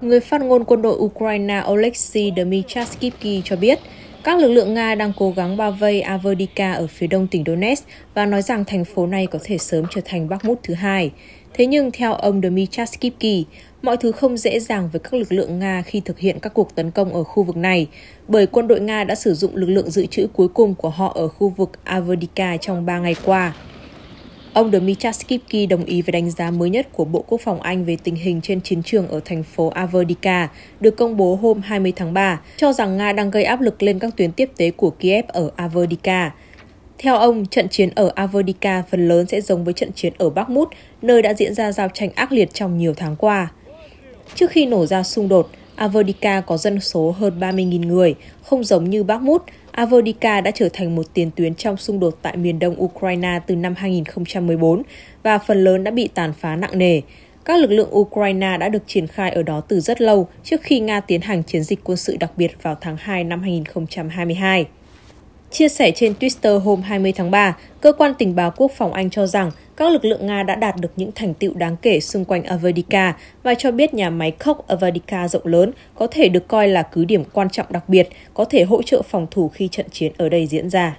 Người phát ngôn quân đội Ukraine Oleksiy Dmytrovsky cho biết, các lực lượng Nga đang cố gắng bao vây Averdika ở phía đông tỉnh Donetsk và nói rằng thành phố này có thể sớm trở thành Bakhmut thứ hai. Thế nhưng, theo ông Dmytrovsky, mọi thứ không dễ dàng với các lực lượng Nga khi thực hiện các cuộc tấn công ở khu vực này, bởi quân đội Nga đã sử dụng lực lượng dự trữ cuối cùng của họ ở khu vực Averdika trong 3 ngày qua. Ông Dmitry Dmitraskivki đồng ý với đánh giá mới nhất của Bộ Quốc phòng Anh về tình hình trên chiến trường ở thành phố Avdiivka được công bố hôm 20 tháng 3, cho rằng Nga đang gây áp lực lên các tuyến tiếp tế của Kiev ở Avdiivka. Theo ông, trận chiến ở Avdiivka phần lớn sẽ giống với trận chiến ở Bakhmut, nơi đã diễn ra giao tranh ác liệt trong nhiều tháng qua. Trước khi nổ ra xung đột, Avdiivka có dân số hơn 30.000 người, không giống như Bakhmut, Avdiivka đã trở thành một tiền tuyến trong xung đột tại miền đông Ukraine từ năm 2014 và phần lớn đã bị tàn phá nặng nề. Các lực lượng Ukraine đã được triển khai ở đó từ rất lâu trước khi Nga tiến hành chiến dịch quân sự đặc biệt vào tháng 2 năm 2022. Chia sẻ trên Twitter hôm 20 tháng 3, cơ quan tình báo quốc phòng Anh cho rằng các lực lượng Nga đã đạt được những thành tựu đáng kể xung quanh Avdivka và cho biết nhà máy Khốc Avdivka rộng lớn có thể được coi là cứ điểm quan trọng đặc biệt, có thể hỗ trợ phòng thủ khi trận chiến ở đây diễn ra.